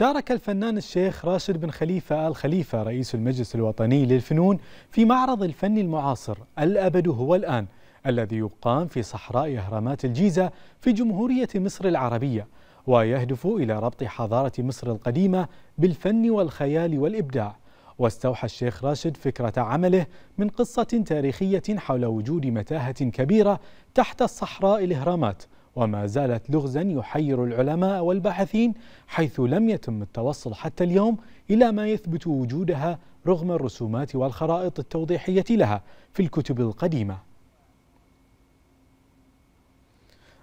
شارك الفنان الشيخ راشد بن خليفة الخليفة رئيس المجلس الوطني للفنون في معرض الفن المعاصر الأبد هو الآن الذي يقام في صحراء أهرامات الجيزة في جمهورية مصر العربية ويهدف إلى ربط حضارة مصر القديمة بالفن والخيال والإبداع واستوحى الشيخ راشد فكرة عمله من قصة تاريخية حول وجود متاهة كبيرة تحت الصحراء الإهرامات وما زالت لغزا يحير العلماء والباحثين حيث لم يتم التوصل حتى اليوم إلى ما يثبت وجودها رغم الرسومات والخرائط التوضيحية لها في الكتب القديمة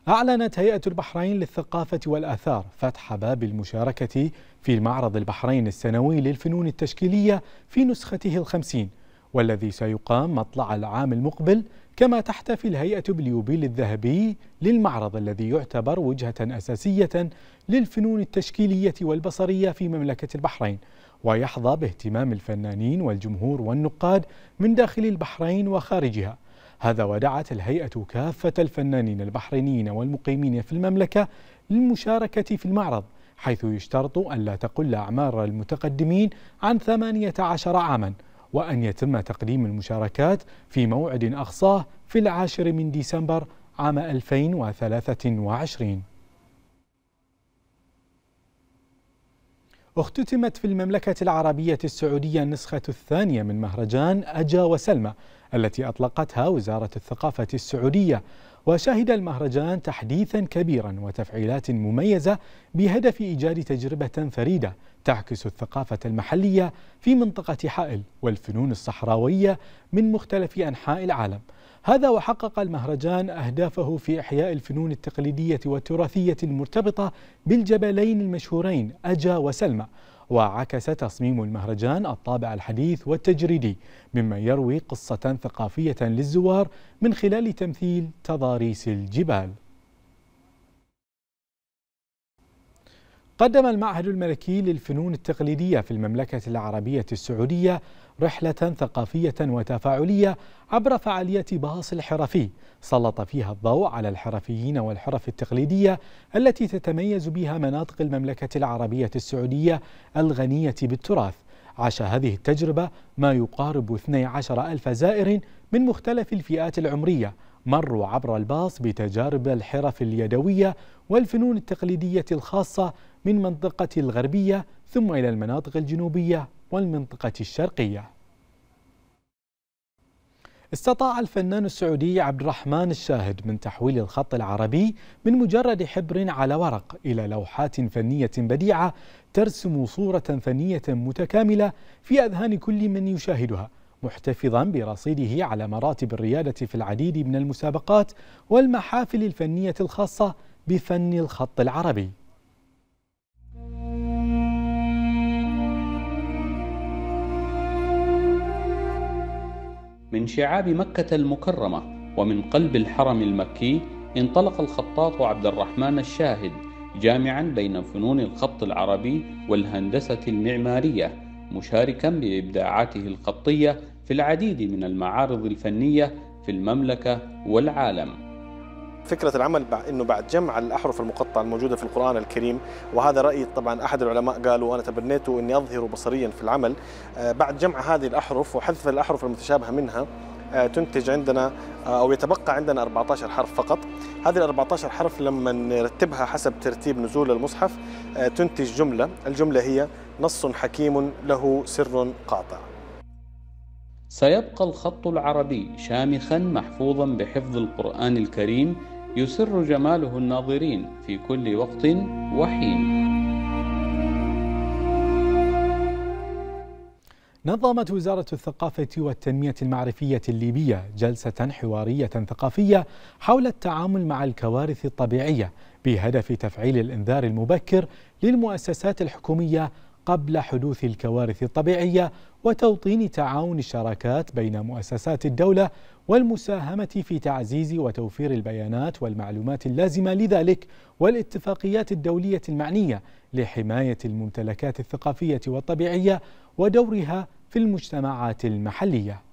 أعلنت هيئة البحرين للثقافة والآثار فتح باب المشاركة في معرض البحرين السنوي للفنون التشكيلية في نسخته الخمسين والذي سيقام مطلع العام المقبل كما تحتفي الهيئة باليوبيل الذهبي للمعرض الذي يعتبر وجهة أساسية للفنون التشكيلية والبصرية في مملكة البحرين ويحظى باهتمام الفنانين والجمهور والنقاد من داخل البحرين وخارجها هذا ودعت الهيئة كافة الفنانين البحرينيين والمقيمين في المملكة للمشاركة في المعرض حيث يشترط أن لا تقل أعمار المتقدمين عن 18 عاماً وأن يتم تقديم المشاركات في موعد أقصاه في العاشر من ديسمبر عام 2023 اختتمت في المملكة العربية السعودية النسخة الثانية من مهرجان أجا وسلمى التي أطلقتها وزارة الثقافة السعودية وشهد المهرجان تحديثا كبيرا وتفعيلات مميزة بهدف إيجاد تجربة فريدة تعكس الثقافة المحلية في منطقة حائل والفنون الصحراوية من مختلف أنحاء العالم هذا وحقق المهرجان أهدافه في إحياء الفنون التقليدية والتراثية المرتبطة بالجبلين المشهورين أجا وسلمى وعكس تصميم المهرجان الطابع الحديث والتجريدي مما يروي قصة ثقافية للزوار من خلال تمثيل تضاريس الجبال قدم المعهد الملكي للفنون التقليدية في المملكة العربية السعودية رحلة ثقافية وتفاعلية عبر فعالية باص الحرفي سلط فيها الضوء على الحرفيين والحرف التقليدية التي تتميز بها مناطق المملكة العربية السعودية الغنية بالتراث عاش هذه التجربة ما يقارب 12 ألف زائر من مختلف الفئات العمرية مروا عبر الباص بتجارب الحرف اليدوية والفنون التقليدية الخاصة من منطقة الغربية ثم إلى المناطق الجنوبية والمنطقة الشرقية استطاع الفنان السعودي عبد الرحمن الشاهد من تحويل الخط العربي من مجرد حبر على ورق إلى لوحات فنية بديعة ترسم صورة فنية متكاملة في أذهان كل من يشاهدها محتفظا برصيده على مراتب الريادة في العديد من المسابقات والمحافل الفنية الخاصة بفن الخط العربي من شعاب مكة المكرمة ومن قلب الحرم المكي انطلق الخطاط عبد الرحمن الشاهد جامعا بين فنون الخط العربي والهندسة المعمارية مشاركا بإبداعاته الخطية في العديد من المعارض الفنية في المملكة والعالم فكرة العمل أنه بعد جمع الأحرف المقطعة الموجودة في القرآن الكريم وهذا رأي طبعا أحد العلماء قال وأنا تبنيته أني أظهره بصريا في العمل آه، بعد جمع هذه الأحرف وحذف الأحرف المتشابهة منها آه، تنتج عندنا آه، أو يتبقى عندنا 14 حرف فقط هذه ال 14 حرف لما نرتبها حسب ترتيب نزول المصحف تنتج جملة الجملة هي نص حكيم له سر قاطع سيبقى الخط العربي شامخا محفوظا بحفظ القرآن الكريم يسر جماله الناظرين في كل وقت وحين. نظمت وزارة الثقافة والتنمية المعرفية الليبية جلسة حوارية ثقافية حول التعامل مع الكوارث الطبيعية بهدف تفعيل الإنذار المبكر للمؤسسات الحكومية قبل حدوث الكوارث الطبيعية وتوطين تعاون الشراكات بين مؤسسات الدولة والمساهمة في تعزيز وتوفير البيانات والمعلومات اللازمة لذلك والاتفاقيات الدولية المعنية لحماية الممتلكات الثقافية والطبيعية ودورها في المجتمعات المحلية